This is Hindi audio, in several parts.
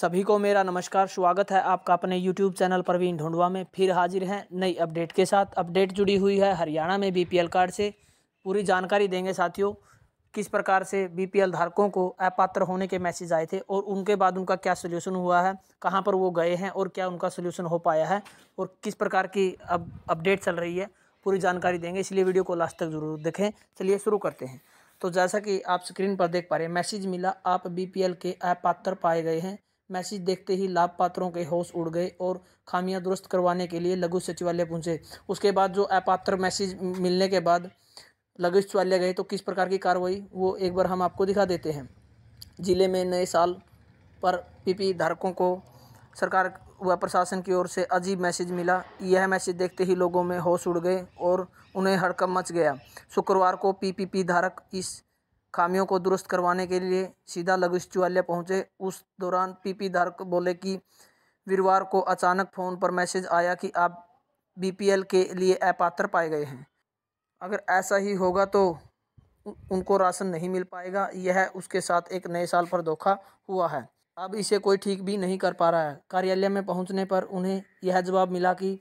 सभी को मेरा नमस्कार स्वागत है आपका अपने YouTube चैनल प्रवीण ढोंडवा में फिर हाजिर हैं नई अपडेट के साथ अपडेट जुड़ी हुई है हरियाणा में बीपीएल कार्ड से पूरी जानकारी देंगे साथियों किस प्रकार से बीपीएल धारकों को अपात्र होने के मैसेज आए थे और उनके बाद उनका क्या सोल्यूशन हुआ है कहाँ पर वो गए हैं और क्या उनका सोल्यूशन हो पाया है और किस प्रकार की अब अपडेट चल रही है पूरी जानकारी देंगे इसलिए वीडियो को लास्ट तक जरूर देखें चलिए शुरू करते हैं तो जैसा कि आप स्क्रीन पर देख पा रहे हैं मैसेज मिला आप बीपीएल के अपात्र पाए गए हैं मैसेज देखते ही लाभ पात्रों के होश उड़ गए और खामियां दुरुस्त करवाने के लिए लघु सचिवालय पहुंचे उसके बाद जो अपात्र मैसेज मिलने के बाद लघु सचिवालय गए तो किस प्रकार की कार्रवाई वो एक बार हम आपको दिखा देते हैं ज़िले में नए साल पर पीपी धारकों को सरकार व प्रशासन की ओर से अजीब मैसेज मिला यह मैसेज देखते ही लोगों में होश उड़ गए और उन्हें हड़कम मच गया शुक्रवार को पीपीपी धारक इस खामियों को दुरुस्त करवाने के लिए सीधा लघु सचिवालय पहुंचे उस दौरान पीपी धारक बोले कि वीरवार को अचानक फ़ोन पर मैसेज आया कि आप बीपीएल के लिए अपात्र पाए गए हैं अगर ऐसा ही होगा तो उनको राशन नहीं मिल पाएगा यह उसके साथ एक नए साल पर धोखा हुआ है अब इसे कोई ठीक भी नहीं कर पा रहा है कार्यालय में पहुंचने पर उन्हें यह जवाब मिला कि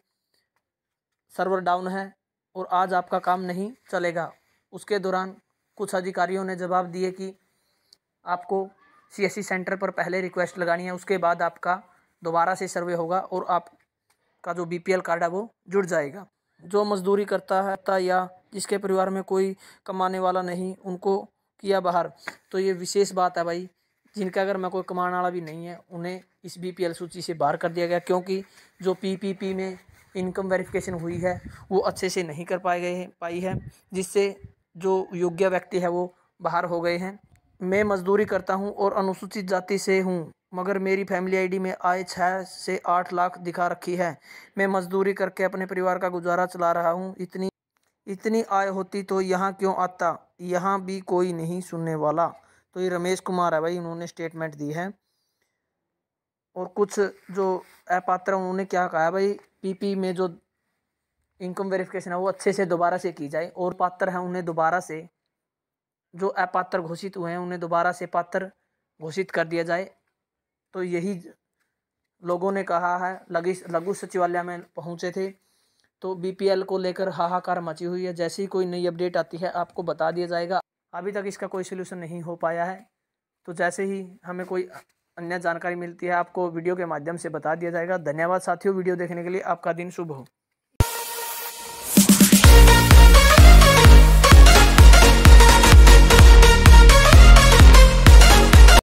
सर्वर डाउन है और आज आपका काम नहीं चलेगा उसके दौरान कुछ अधिकारियों ने जवाब दिए कि आपको सीएससी सेंटर पर पहले रिक्वेस्ट लगानी है उसके बाद आपका दोबारा से सर्वे होगा और आपका जो बीपीएल कार्ड है वो जुड़ जाएगा जो मजदूरी करता है या जिसके परिवार में कोई कमाने वाला नहीं उनको किया बाहर तो ये विशेष बात है भाई जिनका अगर मैं कोई कमाने वाला भी नहीं है उन्हें इस एल सूची से बाहर कर दिया गया क्योंकि जो पी में इनकम वेरिफिकेशन हुई है वो अच्छे से नहीं कर पाए गए पाई है जिससे जो योग्य व्यक्ति है वो बाहर हो गए हैं मैं मजदूरी करता हूँ और अनुसूचित जाति से हूँ मगर मेरी फैमिली आईडी में आय छः से आठ लाख दिखा रखी है मैं मजदूरी करके अपने परिवार का गुजारा चला रहा हूँ इतनी इतनी आय होती तो यहाँ क्यों आता यहाँ भी कोई नहीं सुनने वाला तो ये रमेश कुमार है भाई उन्होंने स्टेटमेंट दी है और कुछ जो अपात्र उन्होंने क्या कहा भाई पीपी में जो इनकम वेरिफिकेशन है वो अच्छे से दोबारा से की जाए और पात्र हैं उन्हें दोबारा से जो अपात्र घोषित हुए हैं उन्हें दोबारा से पात्र घोषित कर दिया जाए तो यही लोगों ने कहा है लगी लघु सचिवालय में पहुंचे थे तो बीपीएल को लेकर हाहाकार मची हुई है जैसे ही कोई नई अपडेट आती है आपको बता दिया जाएगा अभी तक इसका कोई सोल्यूशन नहीं हो पाया है तो जैसे ही हमें कोई अन्य जानकारी मिलती है आपको वीडियो के माध्यम से बता दिया जाएगा धन्यवाद साथियों वीडियो देखने के लिए आपका दिन शुभ हो